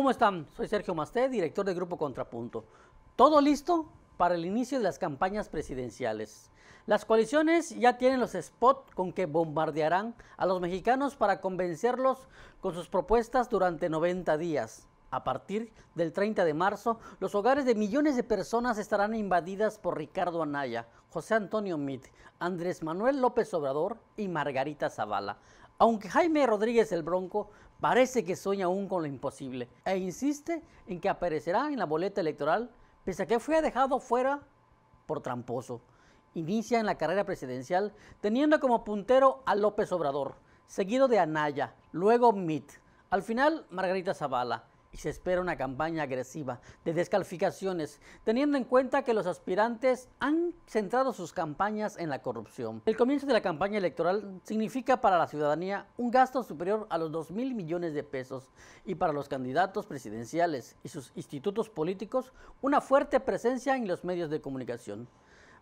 ¿Cómo están? Soy Sergio Masté, director del Grupo Contrapunto. Todo listo para el inicio de las campañas presidenciales. Las coaliciones ya tienen los spots con que bombardearán a los mexicanos para convencerlos con sus propuestas durante 90 días. A partir del 30 de marzo, los hogares de millones de personas estarán invadidas por Ricardo Anaya, José Antonio Mitt, Andrés Manuel López Obrador y Margarita Zavala. Aunque Jaime Rodríguez el Bronco parece que sueña aún con lo imposible e insiste en que aparecerá en la boleta electoral pese a que fue dejado fuera por tramposo. Inicia en la carrera presidencial teniendo como puntero a López Obrador, seguido de Anaya, luego Mitt, al final Margarita Zavala y se espera una campaña agresiva de descalificaciones, teniendo en cuenta que los aspirantes han centrado sus campañas en la corrupción. El comienzo de la campaña electoral significa para la ciudadanía un gasto superior a los 2 mil millones de pesos y para los candidatos presidenciales y sus institutos políticos una fuerte presencia en los medios de comunicación.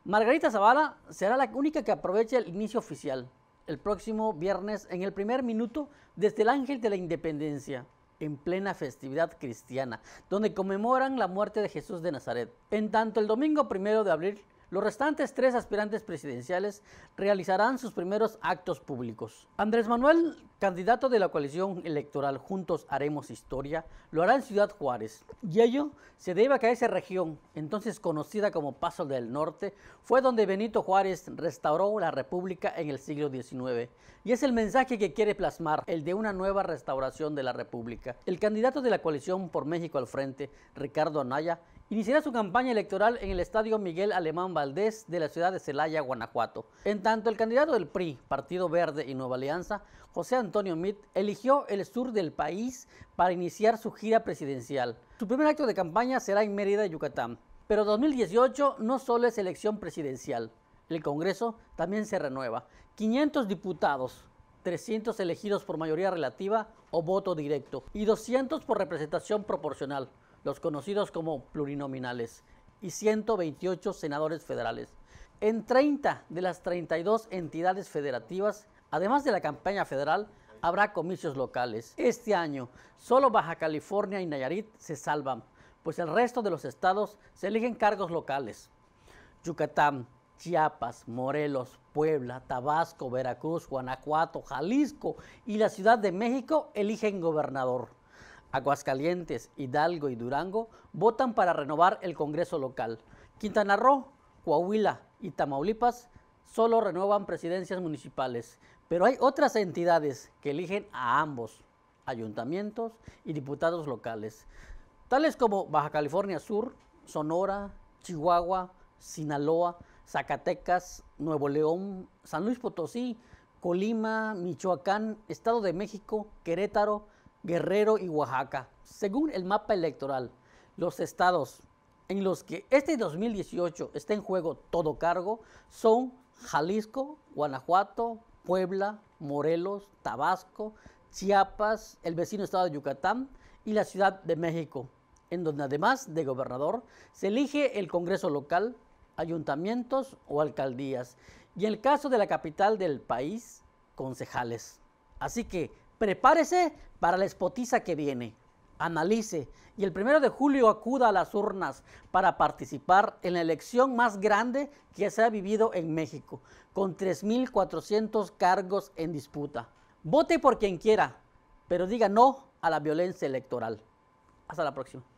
Margarita Zavala será la única que aproveche el inicio oficial el próximo viernes en el primer minuto desde el Ángel de la Independencia en plena festividad cristiana, donde conmemoran la muerte de Jesús de Nazaret. En tanto, el domingo primero de abril los restantes tres aspirantes presidenciales realizarán sus primeros actos públicos. Andrés Manuel, candidato de la coalición electoral Juntos Haremos Historia, lo hará en Ciudad Juárez. Y ello se debe a que esa región, entonces conocida como Paso del Norte, fue donde Benito Juárez restauró la República en el siglo XIX. Y es el mensaje que quiere plasmar, el de una nueva restauración de la República. El candidato de la coalición por México al frente, Ricardo Anaya, iniciará su campaña electoral en el Estadio Miguel Alemán Valdés de la ciudad de Celaya, Guanajuato. En tanto, el candidato del PRI, Partido Verde y Nueva Alianza, José Antonio Mitt, eligió el sur del país para iniciar su gira presidencial. Su primer acto de campaña será en Mérida, Yucatán. Pero 2018 no solo es elección presidencial. El Congreso también se renueva. 500 diputados, 300 elegidos por mayoría relativa o voto directo y 200 por representación proporcional los conocidos como plurinominales, y 128 senadores federales. En 30 de las 32 entidades federativas, además de la campaña federal, habrá comicios locales. Este año, solo Baja California y Nayarit se salvan, pues el resto de los estados se eligen cargos locales. Yucatán, Chiapas, Morelos, Puebla, Tabasco, Veracruz, Guanajuato, Jalisco y la Ciudad de México eligen gobernador. Aguascalientes, Hidalgo y Durango votan para renovar el Congreso local. Quintana Roo, Coahuila y Tamaulipas solo renuevan presidencias municipales, pero hay otras entidades que eligen a ambos, ayuntamientos y diputados locales, tales como Baja California Sur, Sonora, Chihuahua, Sinaloa, Zacatecas, Nuevo León, San Luis Potosí, Colima, Michoacán, Estado de México, Querétaro, Guerrero y Oaxaca. Según el mapa electoral, los estados en los que este 2018 está en juego todo cargo son Jalisco, Guanajuato, Puebla, Morelos, Tabasco, Chiapas, el vecino estado de Yucatán y la Ciudad de México, en donde además de gobernador se elige el Congreso local, ayuntamientos o alcaldías, y en el caso de la capital del país, concejales. Así que Prepárese para la espotiza que viene. Analice y el primero de julio acuda a las urnas para participar en la elección más grande que se ha vivido en México, con 3.400 cargos en disputa. Vote por quien quiera, pero diga no a la violencia electoral. Hasta la próxima.